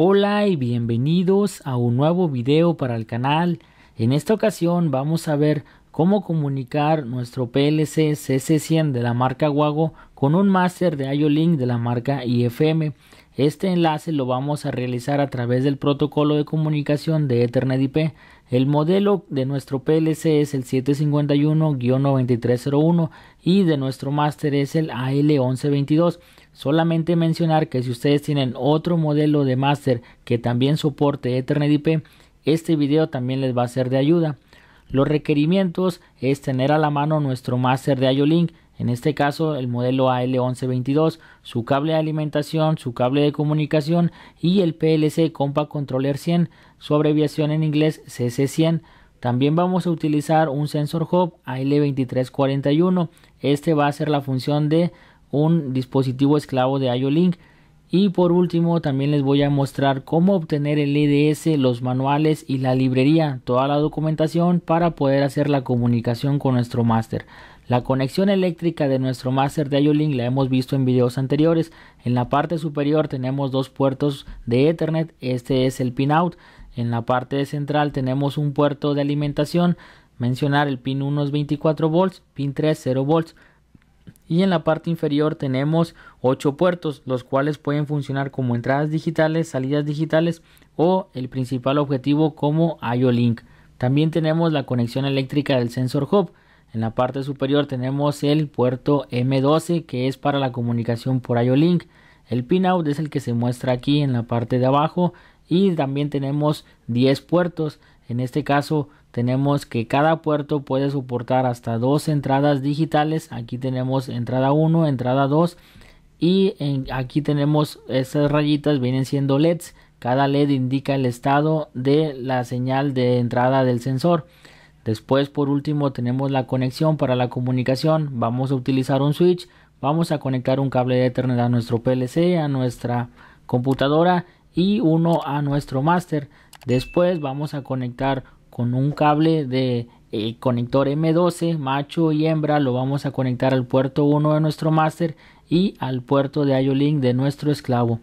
Hola y bienvenidos a un nuevo video para el canal. En esta ocasión vamos a ver cómo comunicar nuestro PLC CC100 de la marca Wago con un máster de io de la marca IFM. Este enlace lo vamos a realizar a través del protocolo de comunicación de Ethernet IP. El modelo de nuestro PLC es el 751-9301 y de nuestro máster es el AL1122. Solamente mencionar que si ustedes tienen otro modelo de master que también soporte Ethernet IP, este video también les va a ser de ayuda. Los requerimientos es tener a la mano nuestro master de IO-Link, en este caso el modelo AL1122, su cable de alimentación, su cable de comunicación y el PLC Compa Controller 100, su abreviación en inglés CC100. También vamos a utilizar un sensor hub AL2341, este va a ser la función de un dispositivo esclavo de IO-Link. Y por último también les voy a mostrar cómo obtener el EDS, los manuales y la librería, toda la documentación para poder hacer la comunicación con nuestro máster. La conexión eléctrica de nuestro máster de IO-Link la hemos visto en videos anteriores. En la parte superior tenemos dos puertos de Ethernet, este es el pinout. En la parte central tenemos un puerto de alimentación, mencionar el pin 1 es 24 volts, pin 3 0 volts y en la parte inferior tenemos 8 puertos, los cuales pueden funcionar como entradas digitales, salidas digitales o el principal objetivo como IO Link. También tenemos la conexión eléctrica del sensor hub. En la parte superior tenemos el puerto M12 que es para la comunicación por IO Link. El pinout es el que se muestra aquí en la parte de abajo y también tenemos 10 puertos. En este caso tenemos que cada puerto puede soportar hasta dos entradas digitales. Aquí tenemos entrada 1, entrada 2 y aquí tenemos estas rayitas vienen siendo LEDs. Cada LED indica el estado de la señal de entrada del sensor. Después por último tenemos la conexión para la comunicación. Vamos a utilizar un switch. Vamos a conectar un cable de Ethernet a nuestro PLC, a nuestra computadora y uno a nuestro master. Después vamos a conectar con un cable de eh, conector M12 macho y hembra lo vamos a conectar al puerto 1 de nuestro máster y al puerto de io de nuestro esclavo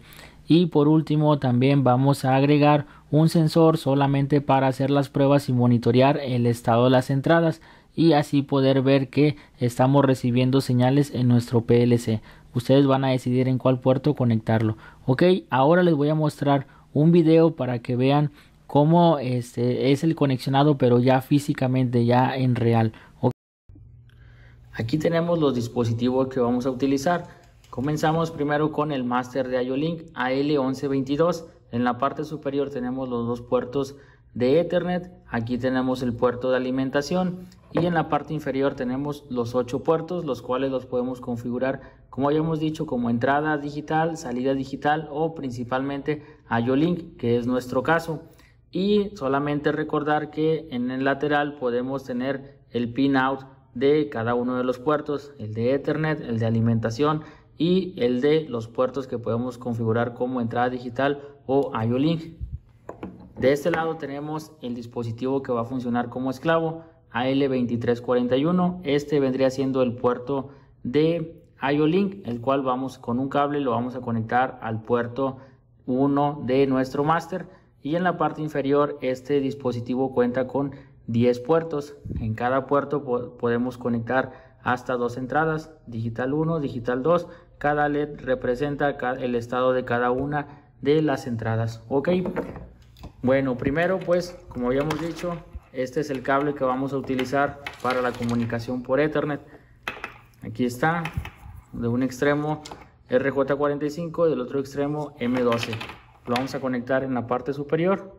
y por último también vamos a agregar un sensor solamente para hacer las pruebas y monitorear el estado de las entradas y así poder ver que estamos recibiendo señales en nuestro PLC ustedes van a decidir en cuál puerto conectarlo ok ahora les voy a mostrar un video para que vean cómo este, es el conexionado, pero ya físicamente, ya en real. Aquí tenemos los dispositivos que vamos a utilizar. Comenzamos primero con el master de IOLink AL1122. En la parte superior tenemos los dos puertos de Ethernet. Aquí tenemos el puerto de alimentación y en la parte inferior tenemos los ocho puertos, los cuales los podemos configurar, como ya hemos dicho, como entrada digital, salida digital o principalmente IOLINK que es nuestro caso y solamente recordar que en el lateral podemos tener el pinout de cada uno de los puertos, el de Ethernet, el de alimentación y el de los puertos que podemos configurar como entrada digital o IO-Link. De este lado tenemos el dispositivo que va a funcionar como esclavo, AL2341. Este vendría siendo el puerto de IO-Link, el cual vamos con un cable lo vamos a conectar al puerto 1 de nuestro master y en la parte inferior este dispositivo cuenta con 10 puertos. En cada puerto podemos conectar hasta dos entradas, digital 1, digital 2. Cada LED representa el estado de cada una de las entradas. Ok, bueno, primero pues como habíamos dicho, este es el cable que vamos a utilizar para la comunicación por Ethernet. Aquí está, de un extremo RJ45, del otro extremo M12 lo vamos a conectar en la parte superior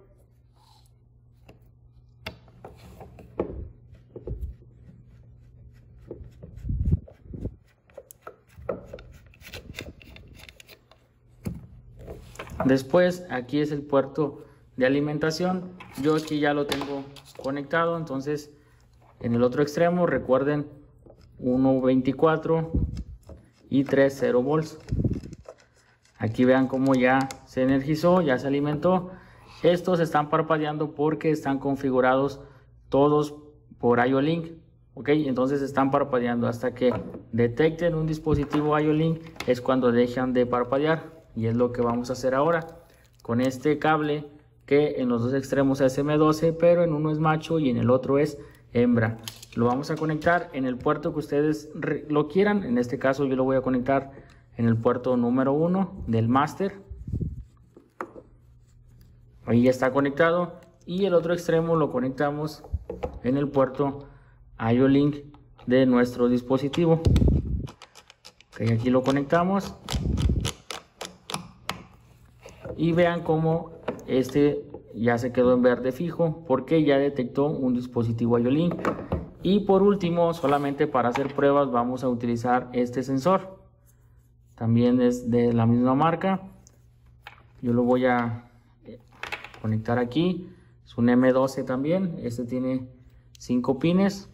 después aquí es el puerto de alimentación yo aquí ya lo tengo conectado entonces en el otro extremo recuerden 1.24 y 3.0 volts Aquí vean cómo ya se energizó, ya se alimentó. Estos están parpadeando porque están configurados todos por IO-Link. ¿Ok? Entonces están parpadeando hasta que detecten un dispositivo IO-Link es cuando dejan de parpadear. Y es lo que vamos a hacer ahora con este cable que en los dos extremos es M12, pero en uno es macho y en el otro es hembra. Lo vamos a conectar en el puerto que ustedes lo quieran. En este caso yo lo voy a conectar en el puerto número 1 del máster. Ahí ya está conectado. Y el otro extremo lo conectamos en el puerto IOLINK de nuestro dispositivo. aquí lo conectamos. Y vean cómo este ya se quedó en verde fijo porque ya detectó un dispositivo IOLINK Y por último, solamente para hacer pruebas vamos a utilizar este sensor también es de la misma marca yo lo voy a eh, conectar aquí es un M12 también este tiene 5 pines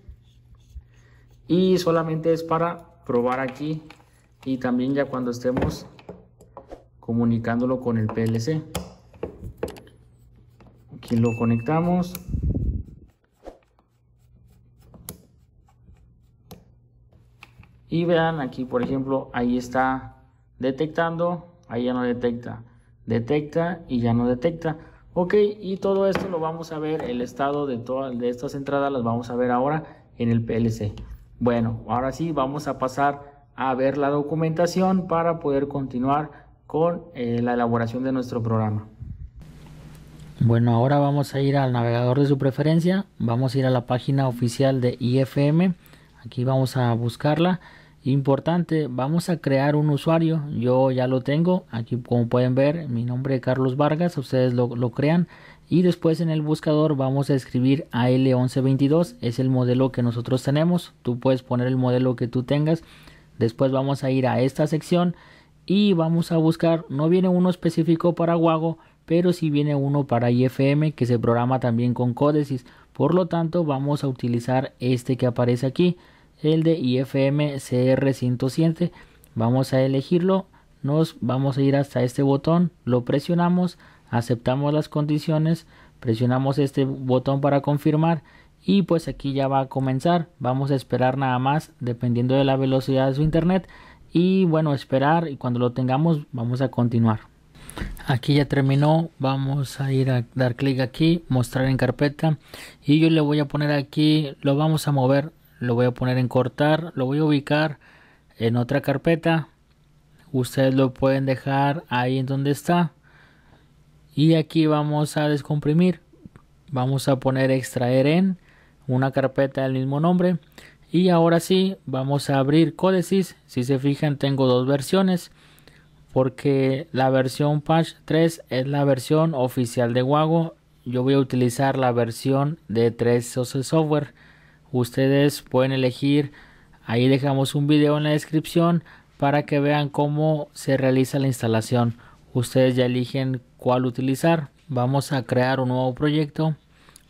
y solamente es para probar aquí y también ya cuando estemos comunicándolo con el PLC aquí lo conectamos y vean aquí por ejemplo ahí está detectando ahí ya no detecta detecta y ya no detecta ok y todo esto lo vamos a ver el estado de todas de estas entradas las vamos a ver ahora en el PLC bueno ahora sí vamos a pasar a ver la documentación para poder continuar con eh, la elaboración de nuestro programa bueno ahora vamos a ir al navegador de su preferencia vamos a ir a la página oficial de IFM aquí vamos a buscarla Importante, vamos a crear un usuario. Yo ya lo tengo. Aquí como pueden ver, mi nombre es Carlos Vargas. Ustedes lo, crean. Y después en el buscador vamos a escribir AL1122. Es el modelo que nosotros tenemos. Tú puedes poner el modelo que tú tengas. Después vamos a ir a esta sección y vamos a buscar, no viene uno específico para Wago, pero si viene uno para IFM que se programa también con códices. Por lo tanto, vamos a utilizar este que aparece aquí el de IFM CR107. Vamos a elegirlo, nos vamos a ir hasta este botón, lo presionamos, aceptamos las condiciones, presionamos este botón para confirmar y pues aquí ya va a comenzar. Vamos a esperar nada más dependiendo de la velocidad de su internet y bueno, esperar y cuando lo tengamos vamos a continuar aquí ya terminó vamos a ir a dar clic aquí mostrar en carpeta y yo le voy a poner aquí lo vamos a mover lo voy a poner en cortar, lo voy a ubicar en otra carpeta. Ustedes lo pueden dejar ahí en donde está. Y aquí vamos a descomprimir. Vamos a poner extraer en una carpeta del mismo nombre. Y ahora sí, vamos a abrir códices. Si se fijan, tengo dos versiones. Porque la versión patch 3 es la versión oficial de Wago. Yo voy a utilizar la versión de 3 software ustedes pueden elegir. Ahí dejamos un video en la descripción para que vean cómo se realiza la instalación. Ustedes ya eligen cuál utilizar. Vamos a crear un nuevo proyecto.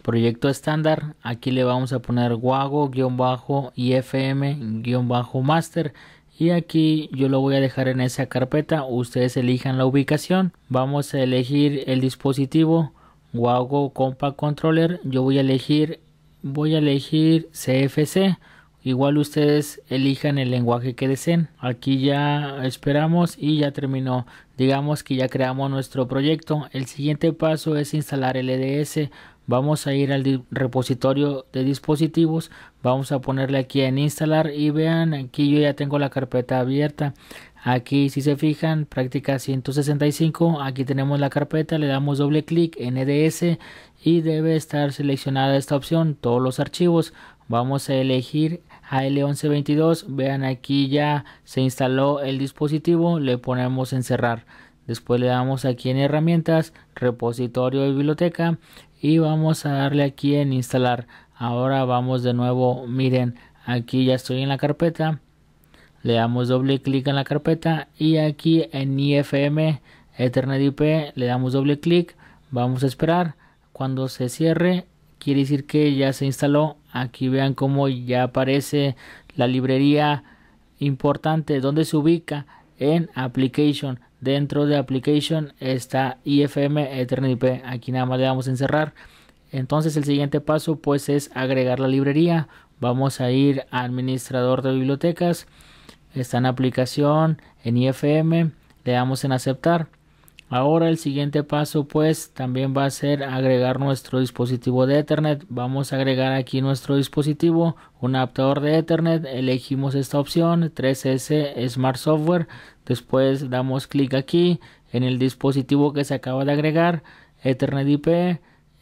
Proyecto estándar. Aquí le vamos a poner wago-ifm-master. Y aquí yo lo voy a dejar en esa carpeta. Ustedes elijan la ubicación. Vamos a elegir el dispositivo. guago Compact Controller. Yo voy a elegir voy a elegir CFC. Igual ustedes elijan el lenguaje que deseen. Aquí ya esperamos y ya terminó. Digamos que ya creamos nuestro proyecto. El siguiente paso es instalar el EDS. Vamos a ir al repositorio de dispositivos. Vamos a ponerle aquí en instalar y vean aquí yo ya tengo la carpeta abierta. Aquí si se fijan, práctica 165, aquí tenemos la carpeta, le damos doble clic en EDS y debe estar seleccionada esta opción, todos los archivos. Vamos a elegir AL1122, vean aquí ya se instaló el dispositivo, le ponemos en cerrar. Después le damos aquí en herramientas, repositorio y biblioteca y vamos a darle aquí en instalar. Ahora vamos de nuevo, miren, aquí ya estoy en la carpeta le damos doble clic en la carpeta y aquí en IFM Ethernet IP le damos doble clic, vamos a esperar cuando se cierre, quiere decir que ya se instaló, aquí vean cómo ya aparece la librería importante donde se ubica en application, dentro de application está IFM Ethernet IP, aquí nada más le damos en cerrar, entonces el siguiente paso pues es agregar la librería, vamos a ir a administrador de bibliotecas, Está en aplicación, en IFM, le damos en aceptar. Ahora el siguiente paso pues también va a ser agregar nuestro dispositivo de Ethernet. Vamos a agregar aquí nuestro dispositivo, un adaptador de Ethernet, elegimos esta opción 3S Smart Software, después damos clic aquí en el dispositivo que se acaba de agregar, Ethernet IP,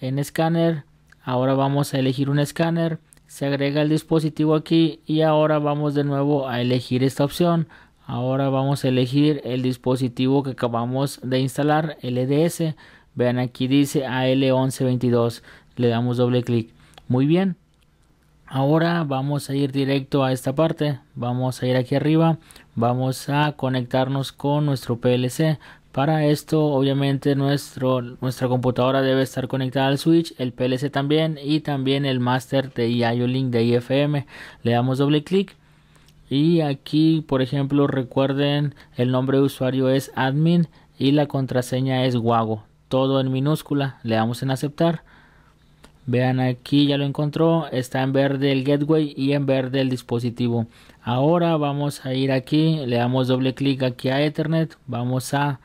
en escáner, ahora vamos a elegir un escáner se agrega el dispositivo aquí y ahora vamos de nuevo a elegir esta opción ahora vamos a elegir el dispositivo que acabamos de instalar LDS vean aquí dice AL1122 le damos doble clic muy bien ahora vamos a ir directo a esta parte vamos a ir aquí arriba vamos a conectarnos con nuestro PLC para esto, obviamente, nuestro, nuestra computadora debe estar conectada al switch, el PLC también y también el master de IO Link de IFM. Le damos doble clic y aquí, por ejemplo, recuerden el nombre de usuario es admin y la contraseña es guago. Todo en minúscula. Le damos en aceptar. Vean aquí ya lo encontró, está en verde el gateway y en verde el dispositivo. Ahora vamos a ir aquí, le damos doble clic aquí a Ethernet, vamos a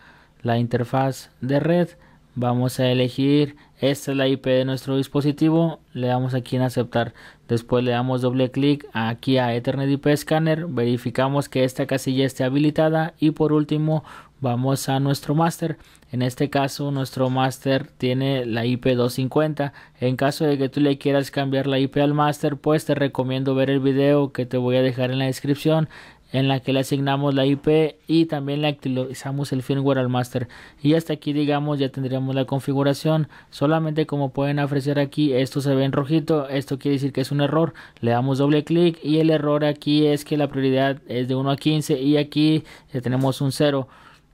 la interfaz de red vamos a elegir esta es la IP de nuestro dispositivo le damos aquí en aceptar después le damos doble clic aquí a Ethernet IP Scanner verificamos que esta casilla esté habilitada y por último vamos a nuestro master en este caso nuestro master tiene la IP 250 en caso de que tú le quieras cambiar la IP al master pues te recomiendo ver el video que te voy a dejar en la descripción en la que le asignamos la IP y también le actualizamos el firmware al master y hasta aquí digamos ya tendríamos la configuración solamente como pueden apreciar aquí esto se ve en rojito esto quiere decir que es un error le damos doble clic y el error aquí es que la prioridad es de 1 a 15 y aquí ya tenemos un 0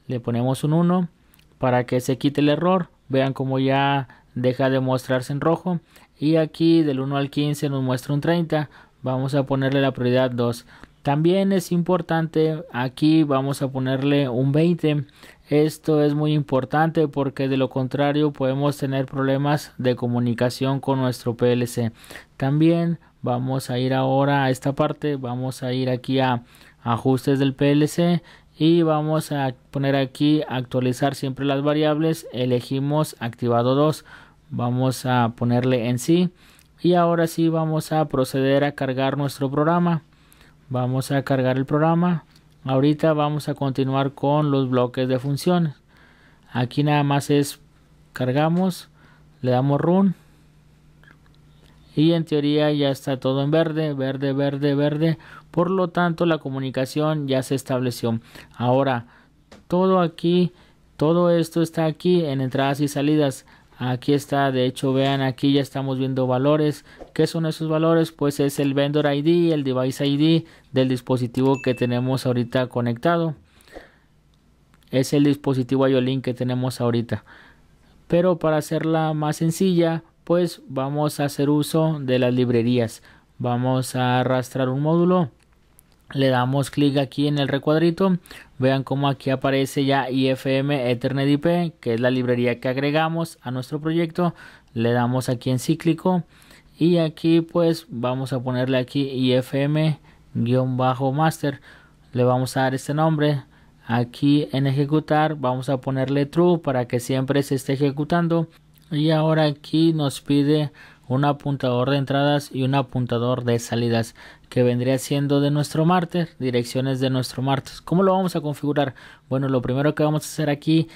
le ponemos un 1 para que se quite el error vean como ya deja de mostrarse en rojo y aquí del 1 al 15 nos muestra un 30 vamos a ponerle la prioridad 2 también es importante, aquí vamos a ponerle un 20. Esto es muy importante porque de lo contrario podemos tener problemas de comunicación con nuestro PLC. También vamos a ir ahora a esta parte, vamos a ir aquí a ajustes del PLC y vamos a poner aquí actualizar siempre las variables, elegimos activado 2, vamos a ponerle en sí y ahora sí vamos a proceder a cargar nuestro programa. Vamos a cargar el programa. Ahorita vamos a continuar con los bloques de funciones. Aquí nada más es cargamos, le damos run. Y en teoría ya está todo en verde, verde, verde, verde. Por lo tanto la comunicación ya se estableció. Ahora, todo aquí, todo esto está aquí en entradas y salidas. Aquí está, de hecho, vean aquí ya estamos viendo valores. ¿Qué son esos valores? Pues es el vendor ID, el device ID del dispositivo que tenemos ahorita conectado. Es el dispositivo IOLINK que tenemos ahorita. Pero para hacerla más sencilla, pues vamos a hacer uso de las librerías. Vamos a arrastrar un módulo le damos clic aquí en el recuadrito vean cómo aquí aparece ya IFM Ethernet IP que es la librería que agregamos a nuestro proyecto le damos aquí en cíclico y aquí pues vamos a ponerle aquí IFM master le vamos a dar este nombre aquí en ejecutar vamos a ponerle true para que siempre se esté ejecutando y ahora aquí nos pide un apuntador de entradas y un apuntador de salidas que vendría siendo de nuestro martes, direcciones de nuestro martes. ¿Cómo lo vamos a configurar? Bueno, lo primero que vamos a hacer aquí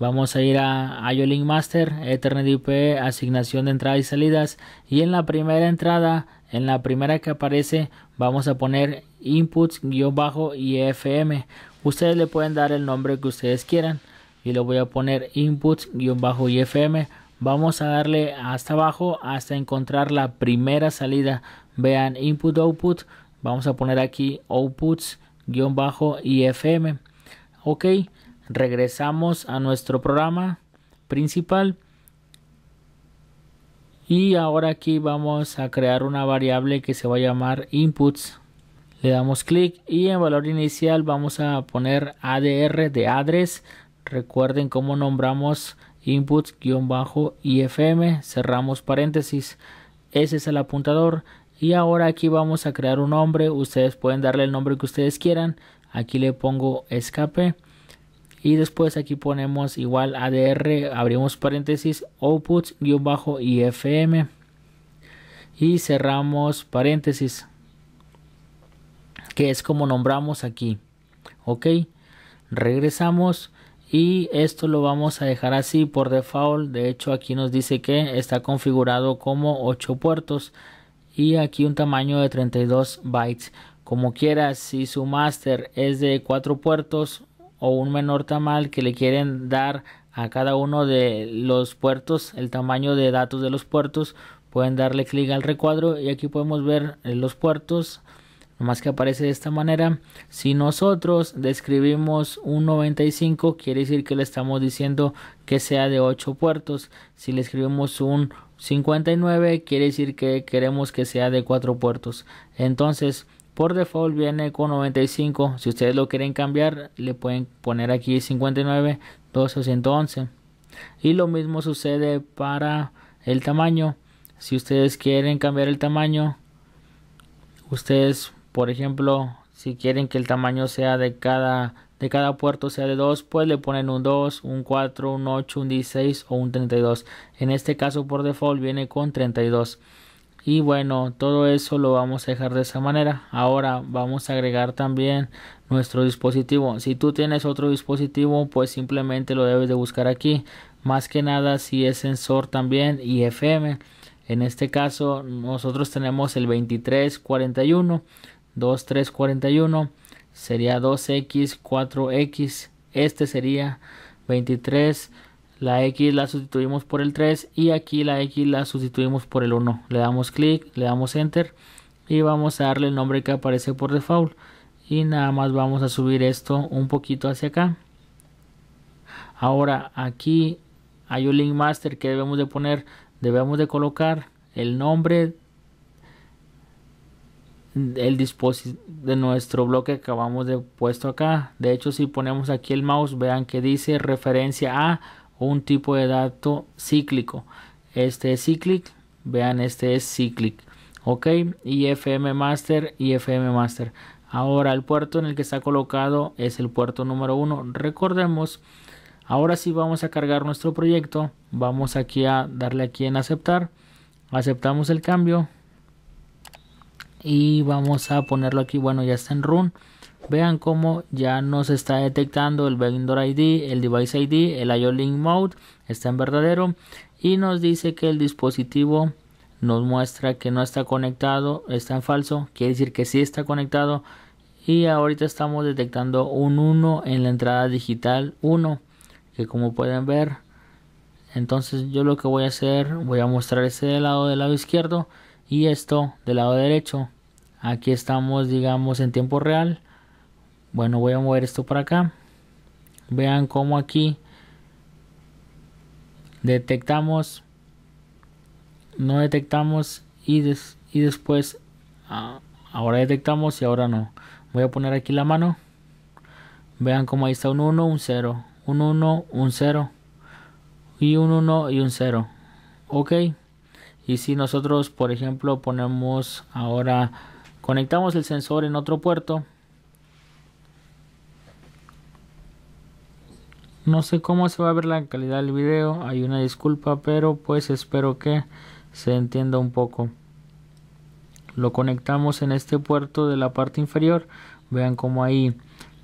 Vamos a ir a IOLink Master, Ethernet IP, asignación de entradas y salidas. Y en la primera entrada, en la primera que aparece, vamos a poner inputs-ifm. Ustedes le pueden dar el nombre que ustedes quieran. Y lo voy a poner inputs-ifm Vamos a darle hasta abajo hasta encontrar la primera salida. Vean input output. Vamos a poner aquí outputs guión bajo IFM. Ok, regresamos a nuestro programa principal. Y ahora aquí vamos a crear una variable que se va a llamar inputs. Le damos clic y en valor inicial vamos a poner ADR de address. Recuerden cómo nombramos inputs-ifm, cerramos paréntesis. Ese es el apuntador. Y ahora aquí vamos a crear un nombre. Ustedes pueden darle el nombre que ustedes quieran. Aquí le pongo escape. Y después aquí ponemos igual a ADR, abrimos paréntesis, outputs-ifm. Y cerramos paréntesis. Que es como nombramos aquí. Ok. Regresamos y esto lo vamos a dejar así por default de hecho aquí nos dice que está configurado como 8 puertos y aquí un tamaño de 32 bytes como quieras si su master es de 4 puertos o un menor tamaño que le quieren dar a cada uno de los puertos el tamaño de datos de los puertos pueden darle clic al recuadro y aquí podemos ver los puertos más que aparece de esta manera. Si nosotros describimos un 95, quiere decir que le estamos diciendo que sea de 8 puertos. Si le escribimos un 59, quiere decir que queremos que sea de 4 puertos. Entonces, por default viene con 95. Si ustedes lo quieren cambiar, le pueden poner aquí 59, 12 o 111. Y lo mismo sucede para el tamaño. Si ustedes quieren cambiar el tamaño, ustedes por ejemplo, si quieren que el tamaño sea de cada, de cada puerto sea de 2, pues le ponen un 2, un 4, un 8, un 16 o un 32. En este caso por default viene con 32. Y bueno, todo eso lo vamos a dejar de esa manera. Ahora vamos a agregar también nuestro dispositivo. Si tú tienes otro dispositivo, pues simplemente lo debes de buscar aquí. Más que nada si es sensor también y FM. En este caso nosotros tenemos el 2341. 2341 sería 2x, 4x, este sería 23, la x la sustituimos por el 3 y aquí la x la sustituimos por el 1, le damos clic, le damos enter y vamos a darle el nombre que aparece por default y nada más vamos a subir esto un poquito hacia acá ahora aquí hay un link master que debemos de poner debemos de colocar el nombre el dispositivo de nuestro bloque que acabamos de puesto acá de hecho si ponemos aquí el mouse vean que dice referencia a un tipo de dato cíclico este es cíclico vean este es cíclico ok y fm master y fm master ahora el puerto en el que está colocado es el puerto número 1 recordemos ahora sí vamos a cargar nuestro proyecto vamos aquí a darle aquí en aceptar aceptamos el cambio y vamos a ponerlo aquí bueno ya está en run vean cómo ya nos está detectando el vendor ID, el device ID, el IO link mode está en verdadero y nos dice que el dispositivo nos muestra que no está conectado, está en falso, quiere decir que sí está conectado y ahorita estamos detectando un 1 en la entrada digital 1 que como pueden ver entonces yo lo que voy a hacer voy a mostrar este lado del lado izquierdo y esto del lado derecho aquí estamos digamos en tiempo real bueno voy a mover esto para acá vean cómo aquí detectamos no detectamos y, y después ah, ahora detectamos y ahora no voy a poner aquí la mano vean cómo ahí está un 1 un 0 un 1 un 0 y un 1 y un 0 ok y si nosotros por ejemplo ponemos ahora conectamos el sensor en otro puerto no sé cómo se va a ver la calidad del video hay una disculpa pero pues espero que se entienda un poco lo conectamos en este puerto de la parte inferior vean cómo ahí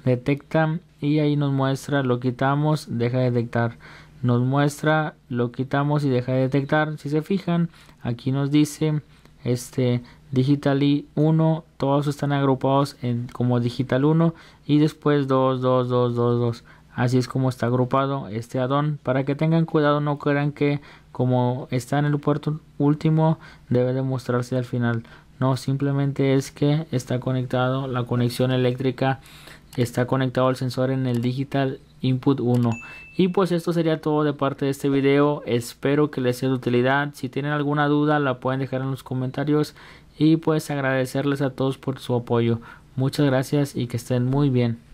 detecta y ahí nos muestra lo quitamos deja de detectar nos muestra lo quitamos y deja de detectar si se fijan Aquí nos dice este y 1, todos están agrupados en, como Digital 1 y después 2, 2, 2, 2, 2. Así es como está agrupado este addon. Para que tengan cuidado, no crean que como está en el puerto último debe de mostrarse al final. No, simplemente es que está conectado la conexión eléctrica, está conectado al sensor en el digital input 1 y pues esto sería todo de parte de este video. Espero que les sea de utilidad. Si tienen alguna duda la pueden dejar en los comentarios. Y pues agradecerles a todos por su apoyo. Muchas gracias y que estén muy bien.